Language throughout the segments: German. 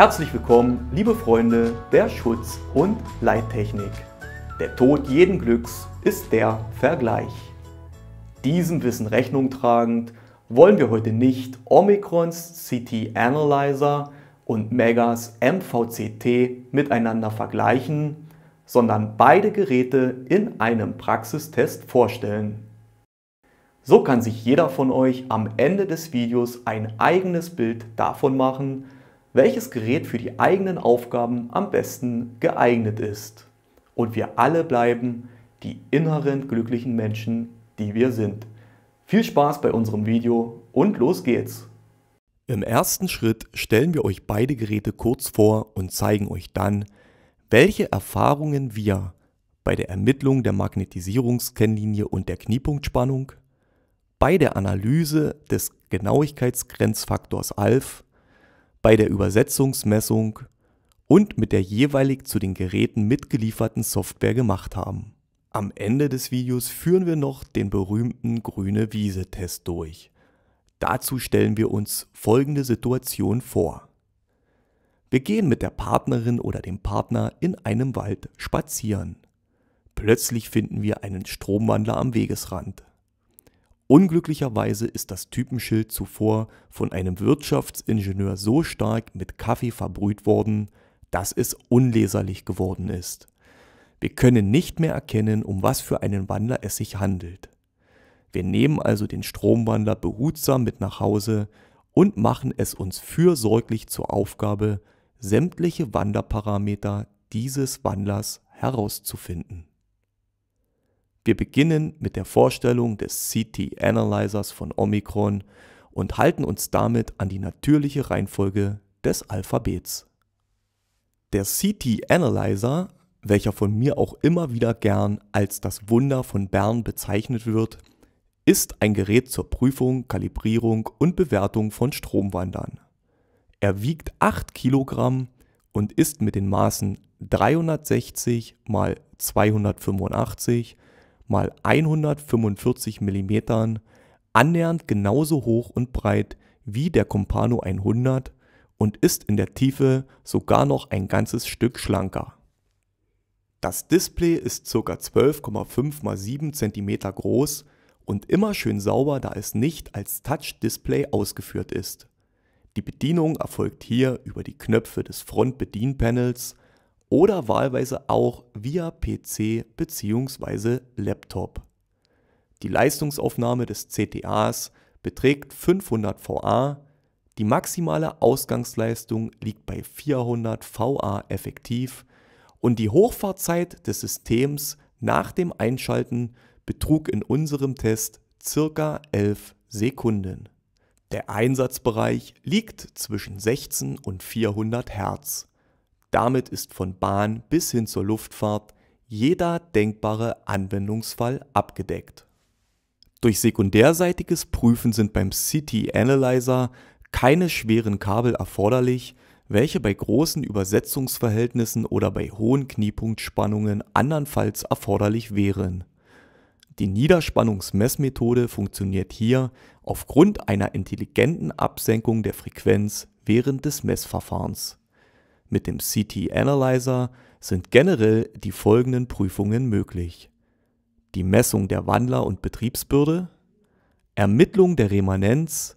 Herzlich willkommen, liebe Freunde der Schutz- und Leittechnik. Der Tod jeden Glücks ist der Vergleich. Diesem Wissen Rechnung tragend wollen wir heute nicht Omicrons CT Analyzer und Megas MVCT miteinander vergleichen, sondern beide Geräte in einem Praxistest vorstellen. So kann sich jeder von euch am Ende des Videos ein eigenes Bild davon machen, welches Gerät für die eigenen Aufgaben am besten geeignet ist. Und wir alle bleiben die inneren glücklichen Menschen, die wir sind. Viel Spaß bei unserem Video und los geht's! Im ersten Schritt stellen wir euch beide Geräte kurz vor und zeigen euch dann, welche Erfahrungen wir bei der Ermittlung der Magnetisierungskennlinie und der Kniepunktspannung, bei der Analyse des Genauigkeitsgrenzfaktors ALF bei der Übersetzungsmessung und mit der jeweilig zu den Geräten mitgelieferten Software gemacht haben. Am Ende des Videos führen wir noch den berühmten grüne Wiese-Test durch. Dazu stellen wir uns folgende Situation vor. Wir gehen mit der Partnerin oder dem Partner in einem Wald spazieren. Plötzlich finden wir einen Stromwandler am Wegesrand. Unglücklicherweise ist das Typenschild zuvor von einem Wirtschaftsingenieur so stark mit Kaffee verbrüht worden, dass es unleserlich geworden ist. Wir können nicht mehr erkennen, um was für einen Wandler es sich handelt. Wir nehmen also den Stromwandler behutsam mit nach Hause und machen es uns fürsorglich zur Aufgabe, sämtliche Wanderparameter dieses Wandlers herauszufinden. Wir beginnen mit der Vorstellung des CT-Analyzers von Omikron und halten uns damit an die natürliche Reihenfolge des Alphabets. Der CT-Analyzer, welcher von mir auch immer wieder gern als das Wunder von Bern bezeichnet wird, ist ein Gerät zur Prüfung, Kalibrierung und Bewertung von Stromwandern. Er wiegt 8 Kilogramm und ist mit den Maßen 360 x 285 mal 145 mm annähernd genauso hoch und breit wie der Compano 100 und ist in der Tiefe sogar noch ein ganzes Stück schlanker. Das Display ist ca. 12,5 x 7 cm groß und immer schön sauber, da es nicht als Touch-Display ausgeführt ist. Die Bedienung erfolgt hier über die Knöpfe des Front-Bedienpanels oder wahlweise auch via PC bzw. Laptop. Die Leistungsaufnahme des CTAs beträgt 500 VA, die maximale Ausgangsleistung liegt bei 400 VA effektiv und die Hochfahrzeit des Systems nach dem Einschalten betrug in unserem Test circa 11 Sekunden. Der Einsatzbereich liegt zwischen 16 und 400 Hertz. Damit ist von Bahn bis hin zur Luftfahrt jeder denkbare Anwendungsfall abgedeckt. Durch sekundärseitiges Prüfen sind beim City Analyzer keine schweren Kabel erforderlich, welche bei großen Übersetzungsverhältnissen oder bei hohen Kniepunktspannungen andernfalls erforderlich wären. Die Niederspannungsmessmethode funktioniert hier aufgrund einer intelligenten Absenkung der Frequenz während des Messverfahrens mit dem CT Analyzer sind generell die folgenden Prüfungen möglich: die Messung der Wandler und Betriebsbürde, Ermittlung der Remanenz,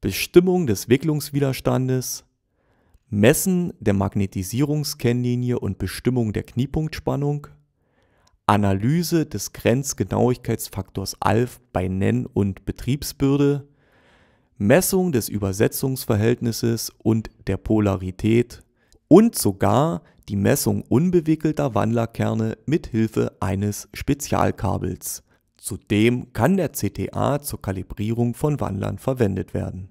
Bestimmung des Wicklungswiderstandes, Messen der Magnetisierungskennlinie und Bestimmung der Kniepunktspannung, Analyse des Grenzgenauigkeitsfaktors Alf bei Nenn und Betriebsbürde, Messung des Übersetzungsverhältnisses und der Polarität und sogar die Messung unbewickelter Wandlerkerne mit Hilfe eines Spezialkabels. Zudem kann der CTA zur Kalibrierung von Wandlern verwendet werden.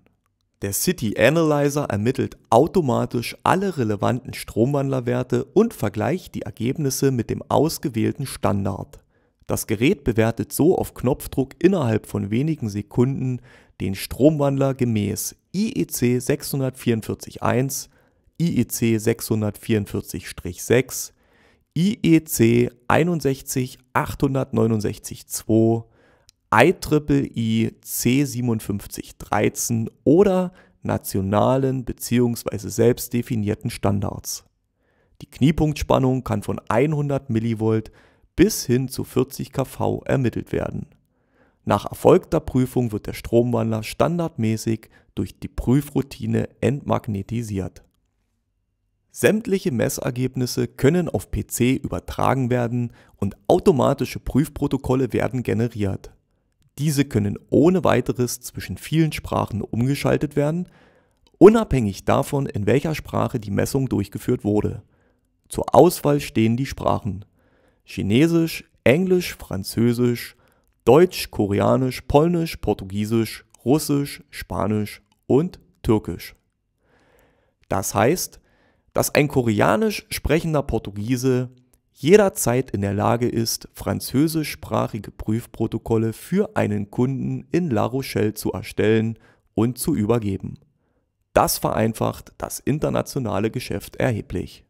Der City Analyzer ermittelt automatisch alle relevanten Stromwandlerwerte und vergleicht die Ergebnisse mit dem ausgewählten Standard. Das Gerät bewertet so auf Knopfdruck innerhalb von wenigen Sekunden den Stromwandler gemäß e IEC 644.1 IEC 644-6, IEC 61869 2, IEEE C5713 oder nationalen bzw. selbst definierten Standards. Die Kniepunktspannung kann von 100 mV bis hin zu 40 kV ermittelt werden. Nach erfolgter Prüfung wird der Stromwandler standardmäßig durch die Prüfroutine entmagnetisiert Sämtliche Messergebnisse können auf PC übertragen werden und automatische Prüfprotokolle werden generiert. Diese können ohne weiteres zwischen vielen Sprachen umgeschaltet werden, unabhängig davon, in welcher Sprache die Messung durchgeführt wurde. Zur Auswahl stehen die Sprachen Chinesisch, Englisch, Französisch, Deutsch, Koreanisch, Polnisch, Portugiesisch, Russisch, Spanisch und Türkisch. Das heißt, dass ein koreanisch sprechender Portugiese jederzeit in der Lage ist, französischsprachige Prüfprotokolle für einen Kunden in La Rochelle zu erstellen und zu übergeben. Das vereinfacht das internationale Geschäft erheblich.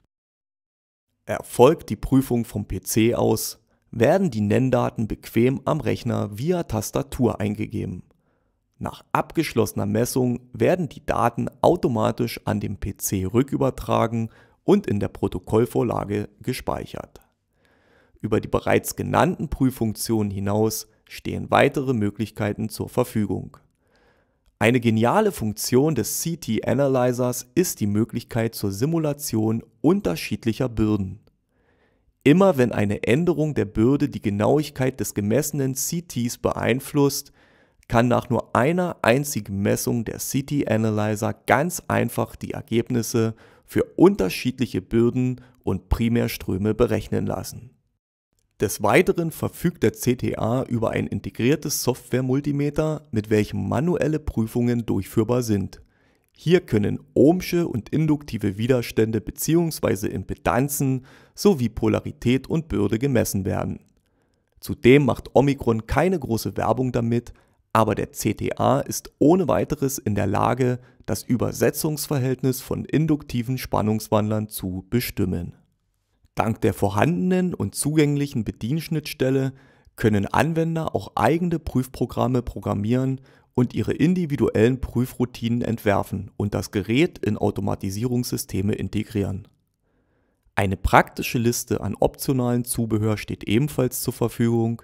Erfolgt die Prüfung vom PC aus, werden die Nenndaten bequem am Rechner via Tastatur eingegeben. Nach abgeschlossener Messung werden die Daten automatisch an den PC rückübertragen und in der Protokollvorlage gespeichert. Über die bereits genannten Prüffunktionen hinaus stehen weitere Möglichkeiten zur Verfügung. Eine geniale Funktion des CT Analyzers ist die Möglichkeit zur Simulation unterschiedlicher Bürden. Immer wenn eine Änderung der Bürde die Genauigkeit des gemessenen CTs beeinflusst, kann nach nur einer einzigen Messung der City Analyzer ganz einfach die Ergebnisse für unterschiedliche Bürden und Primärströme berechnen lassen. Des Weiteren verfügt der CTA über ein integriertes Software-Multimeter, mit welchem manuelle Prüfungen durchführbar sind. Hier können ohmsche und induktive Widerstände bzw. Impedanzen sowie Polarität und Bürde gemessen werden. Zudem macht Omikron keine große Werbung damit, aber der CTA ist ohne weiteres in der Lage, das Übersetzungsverhältnis von induktiven Spannungswandlern zu bestimmen. Dank der vorhandenen und zugänglichen Bedienschnittstelle können Anwender auch eigene Prüfprogramme programmieren und ihre individuellen Prüfroutinen entwerfen und das Gerät in Automatisierungssysteme integrieren. Eine praktische Liste an optionalen Zubehör steht ebenfalls zur Verfügung.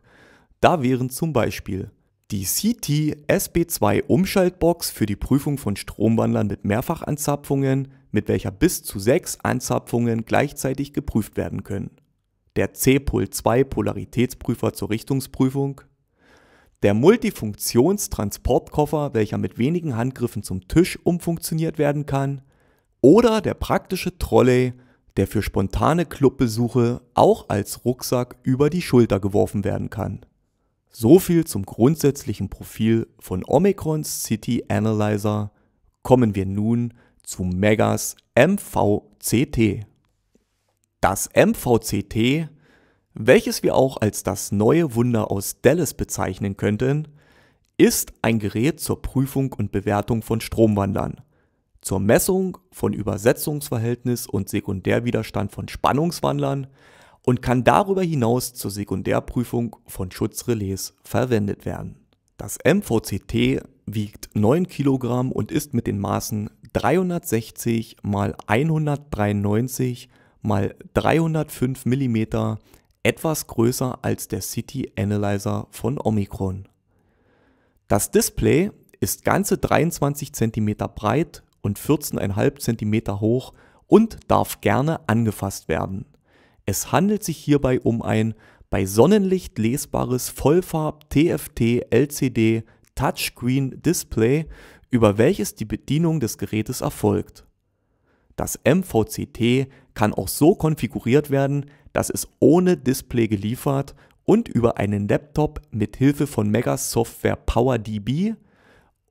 Da wären zum Beispiel die CT-SB2-Umschaltbox für die Prüfung von Stromwandlern mit Mehrfachanzapfungen, mit welcher bis zu sechs Anzapfungen gleichzeitig geprüft werden können. Der C-Pol2 Polaritätsprüfer zur Richtungsprüfung. Der Multifunktionstransportkoffer, welcher mit wenigen Handgriffen zum Tisch umfunktioniert werden kann. Oder der praktische Trolley, der für spontane Clubbesuche auch als Rucksack über die Schulter geworfen werden kann. So viel zum grundsätzlichen Profil von Omicron City Analyzer. Kommen wir nun zu Megas MVCT. Das MVCT, welches wir auch als das neue Wunder aus Dallas bezeichnen könnten, ist ein Gerät zur Prüfung und Bewertung von Stromwandlern, zur Messung von Übersetzungsverhältnis und Sekundärwiderstand von Spannungswandlern, und kann darüber hinaus zur Sekundärprüfung von Schutzrelais verwendet werden. Das MVCT wiegt 9 Kilogramm und ist mit den Maßen 360 x 193 x 305 Millimeter etwas größer als der City Analyzer von Omicron. Das Display ist ganze 23 cm breit und 14,5 cm hoch und darf gerne angefasst werden. Es handelt sich hierbei um ein bei Sonnenlicht lesbares Vollfarb TFT LCD Touchscreen Display, über welches die Bedienung des Gerätes erfolgt. Das MVCT kann auch so konfiguriert werden, dass es ohne Display geliefert und über einen Laptop mit Hilfe von Megas Software PowerDB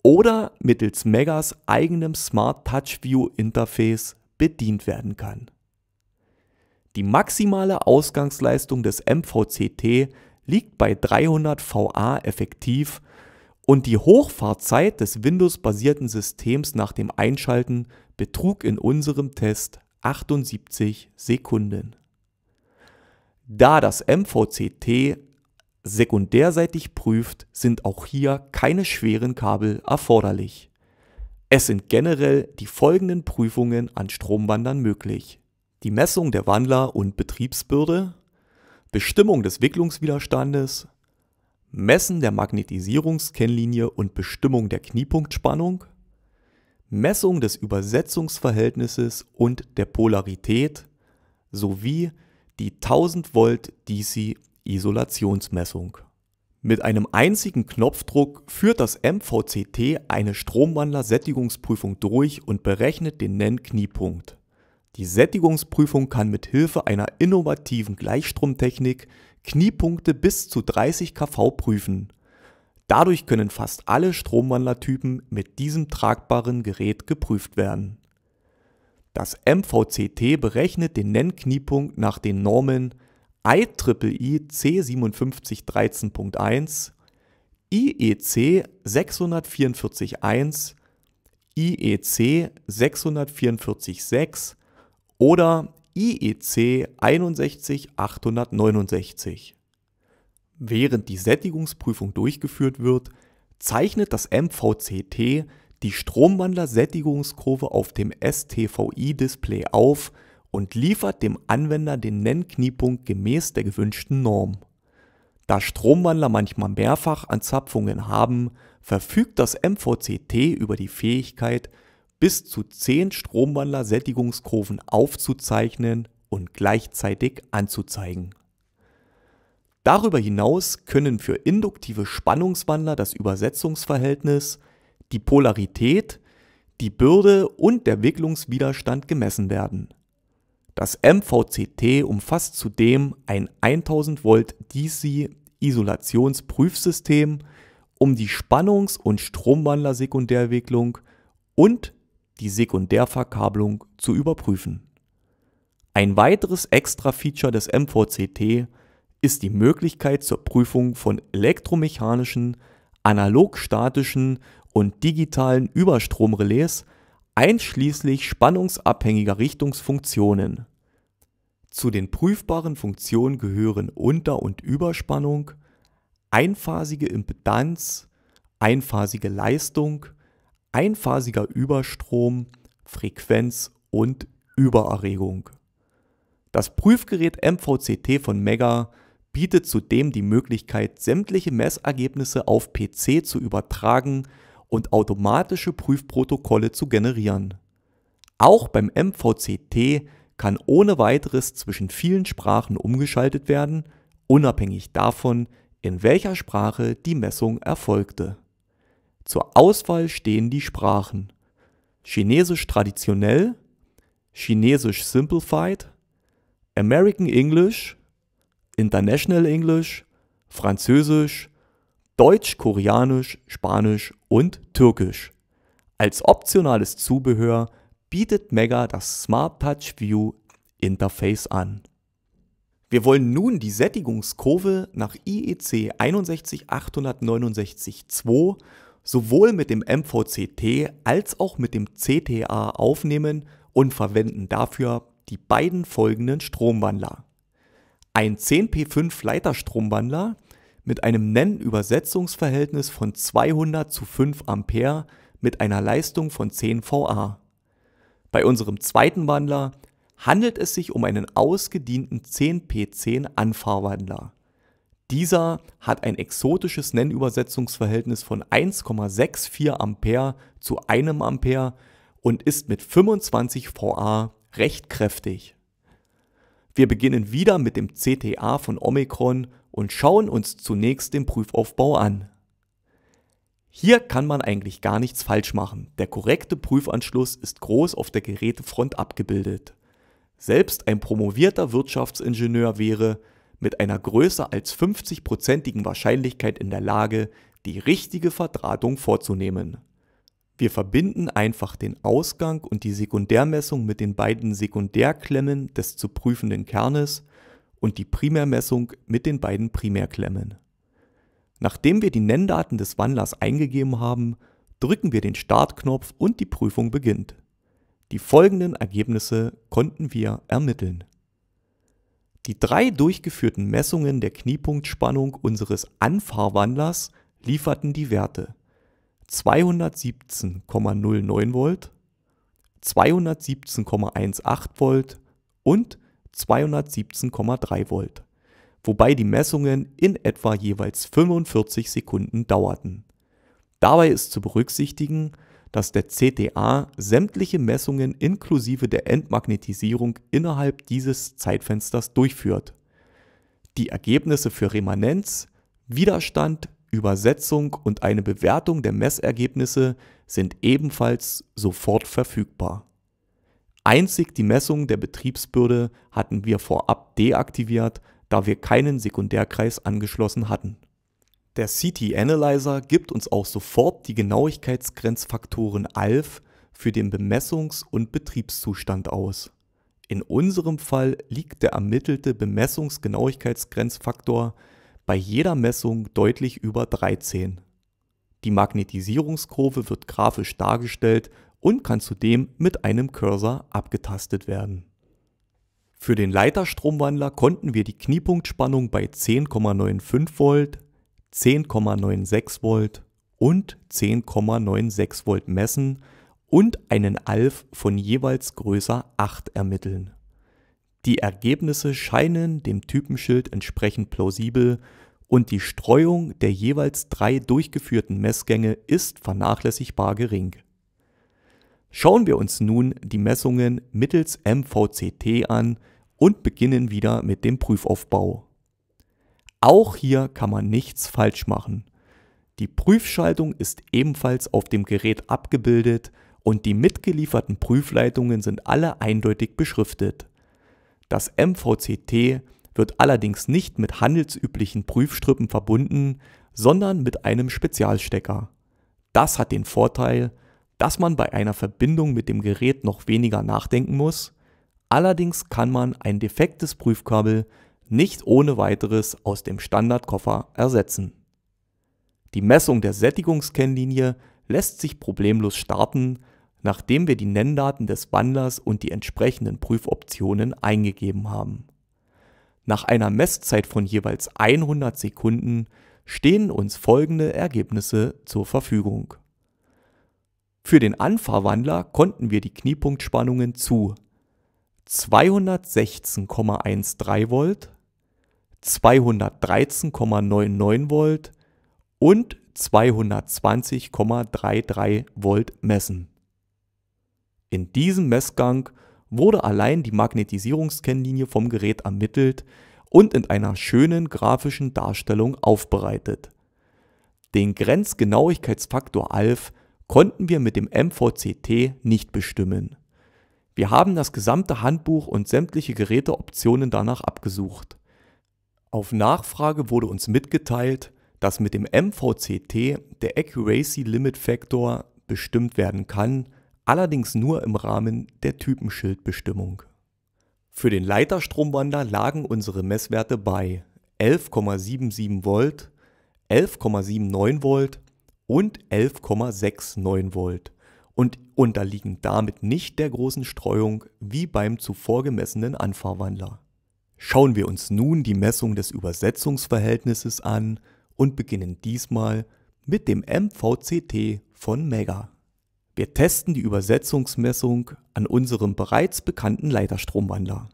oder mittels Megas eigenem Smart Touch View Interface bedient werden kann. Die maximale Ausgangsleistung des MVCT liegt bei 300 VA effektiv und die Hochfahrzeit des Windows-basierten Systems nach dem Einschalten betrug in unserem Test 78 Sekunden. Da das MVCT sekundärseitig prüft, sind auch hier keine schweren Kabel erforderlich. Es sind generell die folgenden Prüfungen an Stromwandern möglich die Messung der Wandler- und Betriebsbürde, Bestimmung des Wicklungswiderstandes, Messen der Magnetisierungskennlinie und Bestimmung der Kniepunktspannung, Messung des Übersetzungsverhältnisses und der Polarität sowie die 1000 Volt DC Isolationsmessung. Mit einem einzigen Knopfdruck führt das MVCT eine Stromwandler-Sättigungsprüfung durch und berechnet den Nennkniepunkt. Die Sättigungsprüfung kann mit Hilfe einer innovativen Gleichstromtechnik Kniepunkte bis zu 30 kV prüfen. Dadurch können fast alle Stromwandlertypen mit diesem tragbaren Gerät geprüft werden. Das MVCT berechnet den Nennkniepunkt nach den Normen IEEE C5713.1, IEC 644.1, IEC 644.6 oder IEC e 61869. Während die Sättigungsprüfung durchgeführt wird, zeichnet das MVCT die Stromwandler-Sättigungskurve auf dem STVI-Display auf und liefert dem Anwender den Nennkniepunkt gemäß der gewünschten Norm. Da Stromwandler manchmal mehrfach Anzapfungen haben, verfügt das MVCT über die Fähigkeit, bis zu zehn Stromwandler-Sättigungskurven aufzuzeichnen und gleichzeitig anzuzeigen. Darüber hinaus können für induktive Spannungswandler das Übersetzungsverhältnis, die Polarität, die Bürde und der Wicklungswiderstand gemessen werden. Das MVCT umfasst zudem ein 1000 Volt DC Isolationsprüfsystem, um die Spannungs- und Stromwandler-Sekundärwicklung und die Sekundärverkabelung zu überprüfen. Ein weiteres Extra-Feature des MVCT ist die Möglichkeit zur Prüfung von elektromechanischen, analogstatischen und digitalen Überstromrelais einschließlich spannungsabhängiger Richtungsfunktionen. Zu den prüfbaren Funktionen gehören Unter- und Überspannung, einphasige Impedanz, einphasige Leistung, einphasiger Überstrom, Frequenz und Übererregung. Das Prüfgerät MVCT von Mega bietet zudem die Möglichkeit, sämtliche Messergebnisse auf PC zu übertragen und automatische Prüfprotokolle zu generieren. Auch beim MVCT kann ohne weiteres zwischen vielen Sprachen umgeschaltet werden, unabhängig davon, in welcher Sprache die Messung erfolgte. Zur Auswahl stehen die Sprachen Chinesisch traditionell, Chinesisch simplified, American English, International English, Französisch, Deutsch, Koreanisch, Spanisch und Türkisch. Als optionales Zubehör bietet Mega das Smart Touch View Interface an. Wir wollen nun die Sättigungskurve nach IEC e 61869-2 sowohl mit dem MVCT als auch mit dem CTA aufnehmen und verwenden dafür die beiden folgenden Stromwandler. Ein 10P5 Leiterstromwandler mit einem Nennübersetzungsverhältnis von 200 zu 5 Ampere mit einer Leistung von 10 VA. Bei unserem zweiten Wandler handelt es sich um einen ausgedienten 10P10 Anfahrwandler. Dieser hat ein exotisches Nennübersetzungsverhältnis von 1,64 Ampere zu 1 Ampere und ist mit 25 VA recht kräftig. Wir beginnen wieder mit dem CTA von Omikron und schauen uns zunächst den Prüfaufbau an. Hier kann man eigentlich gar nichts falsch machen. Der korrekte Prüfanschluss ist groß auf der Gerätefront abgebildet. Selbst ein promovierter Wirtschaftsingenieur wäre, mit einer größer als 50-prozentigen Wahrscheinlichkeit in der Lage, die richtige Verdrahtung vorzunehmen. Wir verbinden einfach den Ausgang und die Sekundärmessung mit den beiden Sekundärklemmen des zu prüfenden Kernes und die Primärmessung mit den beiden Primärklemmen. Nachdem wir die Nenndaten des Wandlers eingegeben haben, drücken wir den Startknopf und die Prüfung beginnt. Die folgenden Ergebnisse konnten wir ermitteln. Die drei durchgeführten Messungen der Kniepunktspannung unseres Anfahrwandlers lieferten die Werte 217,09 Volt, 217,18 Volt und 217,3 Volt, wobei die Messungen in etwa jeweils 45 Sekunden dauerten. Dabei ist zu berücksichtigen, dass der CTA sämtliche Messungen inklusive der Entmagnetisierung innerhalb dieses Zeitfensters durchführt. Die Ergebnisse für Remanenz, Widerstand, Übersetzung und eine Bewertung der Messergebnisse sind ebenfalls sofort verfügbar. Einzig die Messung der Betriebsbürde hatten wir vorab deaktiviert, da wir keinen Sekundärkreis angeschlossen hatten der CT Analyzer gibt uns auch sofort die Genauigkeitsgrenzfaktoren ALF für den Bemessungs- und Betriebszustand aus. In unserem Fall liegt der ermittelte Bemessungsgenauigkeitsgrenzfaktor bei jeder Messung deutlich über 13. Die Magnetisierungskurve wird grafisch dargestellt und kann zudem mit einem Cursor abgetastet werden. Für den Leiterstromwandler konnten wir die Kniepunktspannung bei 10,95 Volt, 10,96 Volt und 10,96 Volt messen und einen ALF von jeweils größer 8 ermitteln. Die Ergebnisse scheinen dem Typenschild entsprechend plausibel und die Streuung der jeweils drei durchgeführten Messgänge ist vernachlässigbar gering. Schauen wir uns nun die Messungen mittels MVCT an und beginnen wieder mit dem Prüfaufbau. Auch hier kann man nichts falsch machen. Die Prüfschaltung ist ebenfalls auf dem Gerät abgebildet und die mitgelieferten Prüfleitungen sind alle eindeutig beschriftet. Das MVCT wird allerdings nicht mit handelsüblichen Prüfstrippen verbunden, sondern mit einem Spezialstecker. Das hat den Vorteil, dass man bei einer Verbindung mit dem Gerät noch weniger nachdenken muss, allerdings kann man ein defektes Prüfkabel nicht ohne weiteres aus dem Standardkoffer ersetzen. Die Messung der Sättigungskennlinie lässt sich problemlos starten, nachdem wir die Nenndaten des Wandlers und die entsprechenden Prüfoptionen eingegeben haben. Nach einer Messzeit von jeweils 100 Sekunden stehen uns folgende Ergebnisse zur Verfügung. Für den Anfahrwandler konnten wir die Kniepunktspannungen zu 216,13 Volt 213,99 Volt und 220,33 Volt messen. In diesem Messgang wurde allein die Magnetisierungskennlinie vom Gerät ermittelt und in einer schönen grafischen Darstellung aufbereitet. Den Grenzgenauigkeitsfaktor ALF konnten wir mit dem MVCT nicht bestimmen. Wir haben das gesamte Handbuch und sämtliche Geräteoptionen danach abgesucht. Auf Nachfrage wurde uns mitgeteilt, dass mit dem MVCT der Accuracy Limit Factor bestimmt werden kann, allerdings nur im Rahmen der Typenschildbestimmung. Für den Leiterstromwandler lagen unsere Messwerte bei 11,77 Volt, 11,79 Volt und 11,69 Volt und unterliegen damit nicht der großen Streuung wie beim zuvor gemessenen Anfahrwandler. Schauen wir uns nun die Messung des Übersetzungsverhältnisses an und beginnen diesmal mit dem MVCT von Mega. Wir testen die Übersetzungsmessung an unserem bereits bekannten Leiterstromwandler.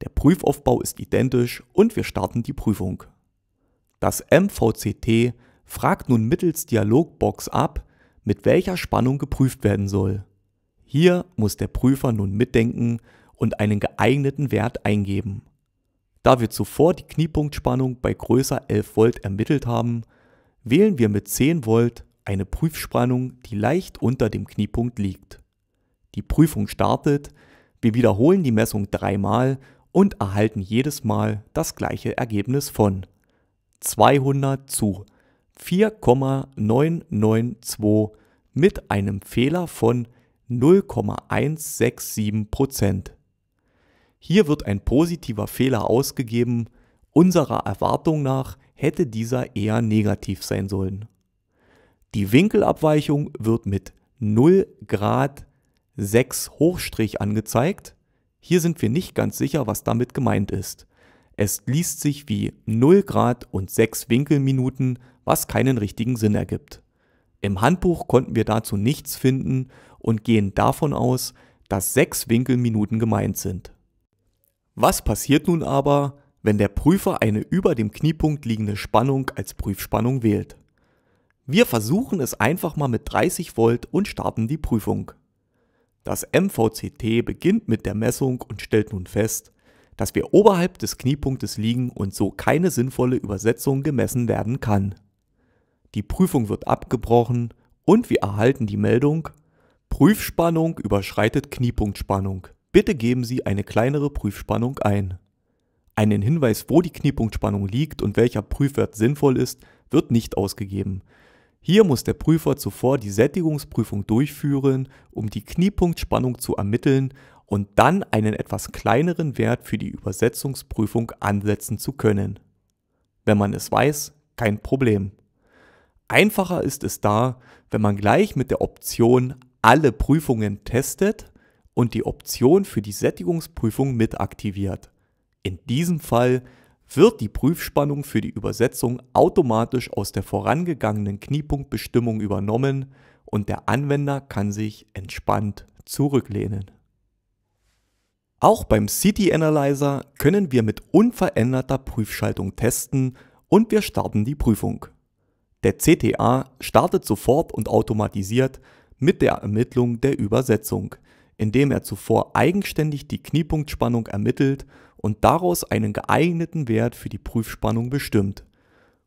Der Prüfaufbau ist identisch und wir starten die Prüfung. Das MVCT fragt nun mittels Dialogbox ab, mit welcher Spannung geprüft werden soll. Hier muss der Prüfer nun mitdenken und einen geeigneten Wert eingeben. Da wir zuvor die Kniepunktspannung bei größer 11 Volt ermittelt haben, wählen wir mit 10 Volt eine Prüfspannung, die leicht unter dem Kniepunkt liegt. Die Prüfung startet, wir wiederholen die Messung dreimal und erhalten jedes Mal das gleiche Ergebnis von 200 zu 4,992 mit einem Fehler von 0,167 Prozent. Hier wird ein positiver Fehler ausgegeben, unserer Erwartung nach hätte dieser eher negativ sein sollen. Die Winkelabweichung wird mit 0 Grad 6 Hochstrich angezeigt. Hier sind wir nicht ganz sicher, was damit gemeint ist. Es liest sich wie 0 Grad und 6 Winkelminuten, was keinen richtigen Sinn ergibt. Im Handbuch konnten wir dazu nichts finden und gehen davon aus, dass 6 Winkelminuten gemeint sind. Was passiert nun aber, wenn der Prüfer eine über dem Kniepunkt liegende Spannung als Prüfspannung wählt? Wir versuchen es einfach mal mit 30 Volt und starten die Prüfung. Das MVCT beginnt mit der Messung und stellt nun fest, dass wir oberhalb des Kniepunktes liegen und so keine sinnvolle Übersetzung gemessen werden kann. Die Prüfung wird abgebrochen und wir erhalten die Meldung Prüfspannung überschreitet Kniepunktspannung. Bitte geben Sie eine kleinere Prüfspannung ein. Einen Hinweis, wo die Kniepunktspannung liegt und welcher Prüfwert sinnvoll ist, wird nicht ausgegeben. Hier muss der Prüfer zuvor die Sättigungsprüfung durchführen, um die Kniepunktspannung zu ermitteln und dann einen etwas kleineren Wert für die Übersetzungsprüfung ansetzen zu können. Wenn man es weiß, kein Problem. Einfacher ist es da, wenn man gleich mit der Option alle Prüfungen testet und die Option für die Sättigungsprüfung mit aktiviert. In diesem Fall wird die Prüfspannung für die Übersetzung automatisch aus der vorangegangenen Kniepunktbestimmung übernommen und der Anwender kann sich entspannt zurücklehnen. Auch beim City Analyzer können wir mit unveränderter Prüfschaltung testen und wir starten die Prüfung. Der CTA startet sofort und automatisiert mit der Ermittlung der Übersetzung – indem er zuvor eigenständig die Kniepunktspannung ermittelt und daraus einen geeigneten Wert für die Prüfspannung bestimmt.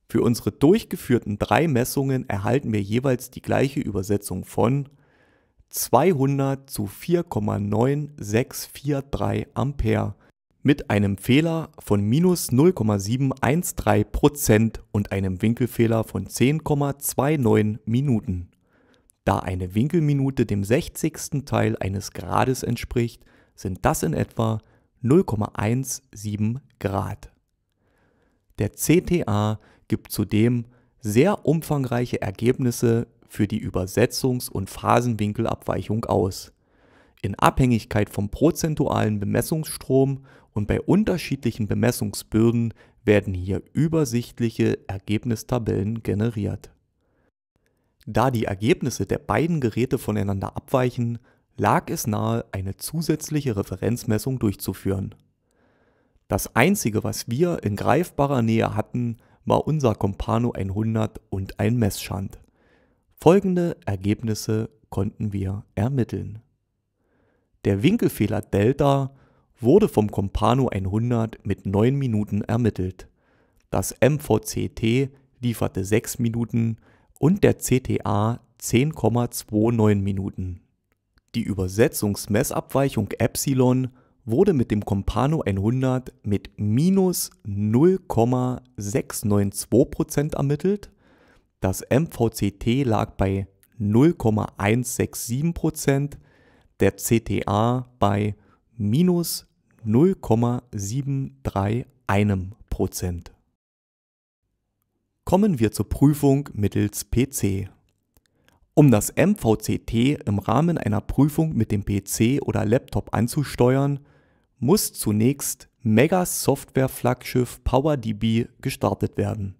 Für unsere durchgeführten drei Messungen erhalten wir jeweils die gleiche Übersetzung von 200 zu 4,9643 Ampere mit einem Fehler von minus 0,713 Prozent und einem Winkelfehler von 10,29 Minuten. Da eine Winkelminute dem 60. Teil eines Grades entspricht, sind das in etwa 0,17 Grad. Der CTA gibt zudem sehr umfangreiche Ergebnisse für die Übersetzungs- und Phasenwinkelabweichung aus. In Abhängigkeit vom prozentualen Bemessungsstrom und bei unterschiedlichen Bemessungsbürden werden hier übersichtliche Ergebnistabellen generiert da die Ergebnisse der beiden Geräte voneinander abweichen, lag es nahe, eine zusätzliche Referenzmessung durchzuführen. Das Einzige, was wir in greifbarer Nähe hatten, war unser Compano 100 und ein Messschand. Folgende Ergebnisse konnten wir ermitteln. Der Winkelfehler Delta wurde vom Compano 100 mit 9 Minuten ermittelt. Das MVCT lieferte 6 Minuten, und der CTA 10,29 Minuten. Die Übersetzungsmessabweichung Epsilon wurde mit dem Compano 100 mit minus 0,692% ermittelt, das MVCT lag bei 0,167%, der CTA bei minus 0,731% kommen wir zur Prüfung mittels PC. Um das MVCT im Rahmen einer Prüfung mit dem PC oder Laptop anzusteuern, muss zunächst Megas Software-Flaggschiff PowerDB gestartet werden.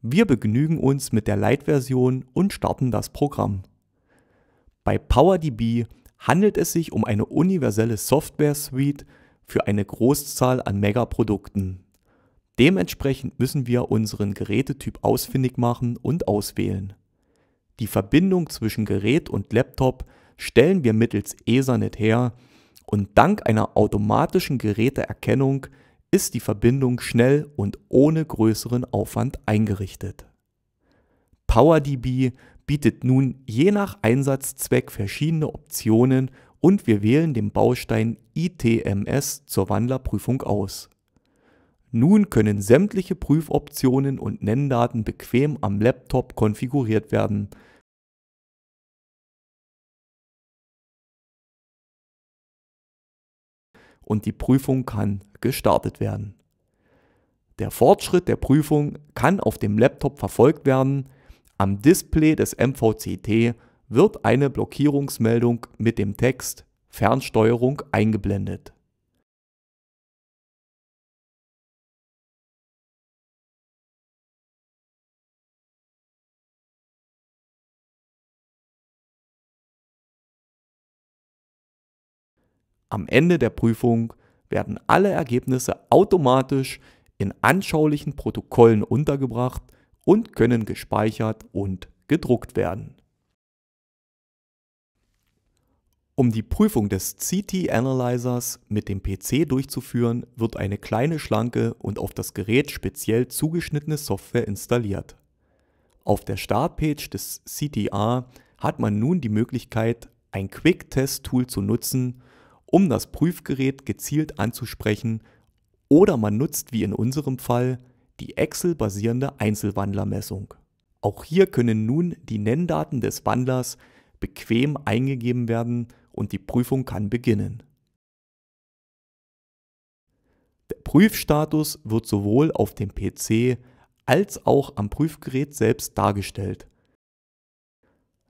Wir begnügen uns mit der lite version und starten das Programm. Bei PowerDB handelt es sich um eine universelle Software-Suite für eine Großzahl an Mega-Produkten. Dementsprechend müssen wir unseren Gerätetyp ausfindig machen und auswählen. Die Verbindung zwischen Gerät und Laptop stellen wir mittels Ethernet her und dank einer automatischen Geräteerkennung ist die Verbindung schnell und ohne größeren Aufwand eingerichtet. PowerDB bietet nun je nach Einsatzzweck verschiedene Optionen und wir wählen den Baustein ITMS zur Wandlerprüfung aus. Nun können sämtliche Prüfoptionen und Nenndaten bequem am Laptop konfiguriert werden. Und die Prüfung kann gestartet werden. Der Fortschritt der Prüfung kann auf dem Laptop verfolgt werden. Am Display des MVCT wird eine Blockierungsmeldung mit dem Text Fernsteuerung eingeblendet. Am Ende der Prüfung werden alle Ergebnisse automatisch in anschaulichen Protokollen untergebracht und können gespeichert und gedruckt werden. Um die Prüfung des CT Analyzers mit dem PC durchzuführen, wird eine kleine, schlanke und auf das Gerät speziell zugeschnittene Software installiert. Auf der Startpage des CTA hat man nun die Möglichkeit, ein Quick-Test-Tool zu nutzen, um das Prüfgerät gezielt anzusprechen oder man nutzt wie in unserem Fall die Excel-basierende Einzelwandlermessung. Auch hier können nun die Nenndaten des Wandlers bequem eingegeben werden und die Prüfung kann beginnen. Der Prüfstatus wird sowohl auf dem PC als auch am Prüfgerät selbst dargestellt.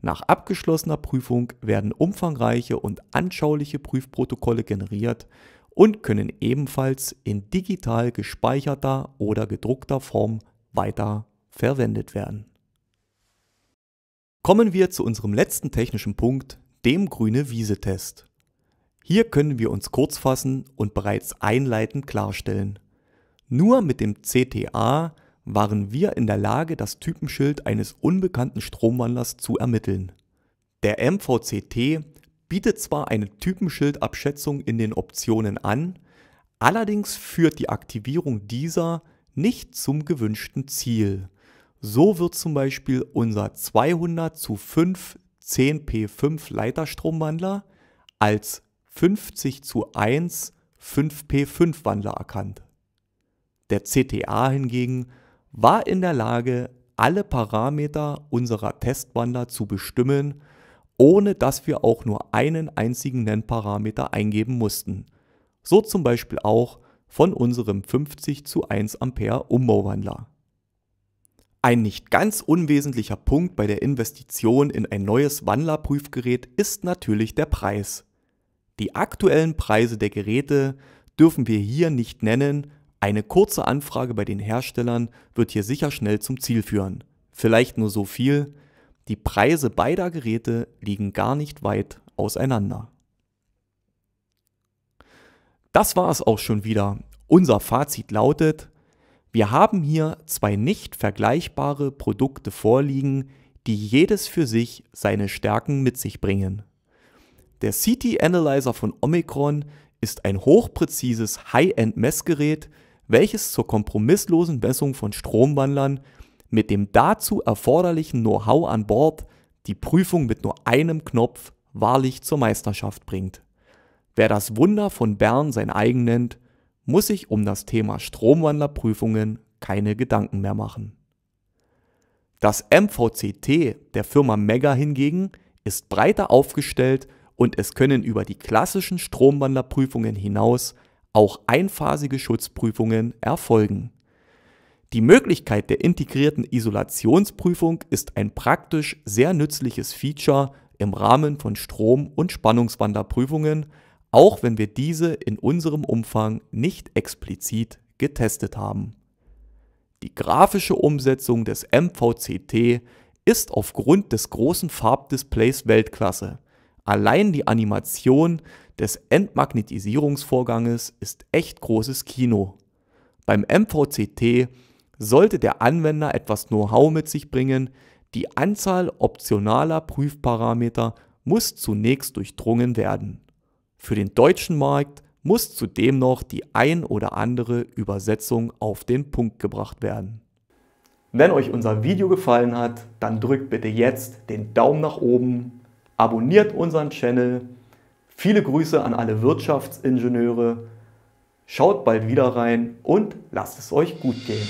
Nach abgeschlossener Prüfung werden umfangreiche und anschauliche Prüfprotokolle generiert und können ebenfalls in digital gespeicherter oder gedruckter Form weiter verwendet werden. Kommen wir zu unserem letzten technischen Punkt, dem grüne Wiese-Test. Hier können wir uns kurz fassen und bereits einleitend klarstellen. Nur mit dem CTA waren wir in der Lage, das Typenschild eines unbekannten Stromwandlers zu ermitteln. Der MVCT bietet zwar eine Typenschildabschätzung in den Optionen an, allerdings führt die Aktivierung dieser nicht zum gewünschten Ziel. So wird zum Beispiel unser 200 zu 5 10P5 Leiterstromwandler als 50 zu 1 5P5 Wandler erkannt. Der CTA hingegen war in der Lage, alle Parameter unserer Testwandler zu bestimmen, ohne dass wir auch nur einen einzigen Nennparameter eingeben mussten. So zum Beispiel auch von unserem 50 zu 1 Ampere Umbauwandler. Ein nicht ganz unwesentlicher Punkt bei der Investition in ein neues Wandlerprüfgerät ist natürlich der Preis. Die aktuellen Preise der Geräte dürfen wir hier nicht nennen, eine kurze Anfrage bei den Herstellern wird hier sicher schnell zum Ziel führen. Vielleicht nur so viel, die Preise beider Geräte liegen gar nicht weit auseinander. Das war es auch schon wieder. Unser Fazit lautet, wir haben hier zwei nicht vergleichbare Produkte vorliegen, die jedes für sich seine Stärken mit sich bringen. Der CT Analyzer von Omicron ist ein hochpräzises High-End-Messgerät, welches zur kompromisslosen Messung von Stromwandlern mit dem dazu erforderlichen Know-how an Bord die Prüfung mit nur einem Knopf wahrlich zur Meisterschaft bringt. Wer das Wunder von Bern sein eigen nennt, muss sich um das Thema Stromwandlerprüfungen keine Gedanken mehr machen. Das MVCT der Firma Mega hingegen ist breiter aufgestellt und es können über die klassischen Stromwandlerprüfungen hinaus auch einphasige Schutzprüfungen erfolgen. Die Möglichkeit der integrierten Isolationsprüfung ist ein praktisch sehr nützliches Feature im Rahmen von Strom- und Spannungswanderprüfungen, auch wenn wir diese in unserem Umfang nicht explizit getestet haben. Die grafische Umsetzung des MVCT ist aufgrund des großen Farbdisplays Weltklasse. Allein die Animation des Entmagnetisierungsvorganges ist echt großes Kino. Beim MVCT sollte der Anwender etwas Know-how mit sich bringen, die Anzahl optionaler Prüfparameter muss zunächst durchdrungen werden. Für den deutschen Markt muss zudem noch die ein oder andere Übersetzung auf den Punkt gebracht werden. Wenn euch unser Video gefallen hat, dann drückt bitte jetzt den Daumen nach oben Abonniert unseren Channel. Viele Grüße an alle Wirtschaftsingenieure. Schaut bald wieder rein und lasst es euch gut gehen.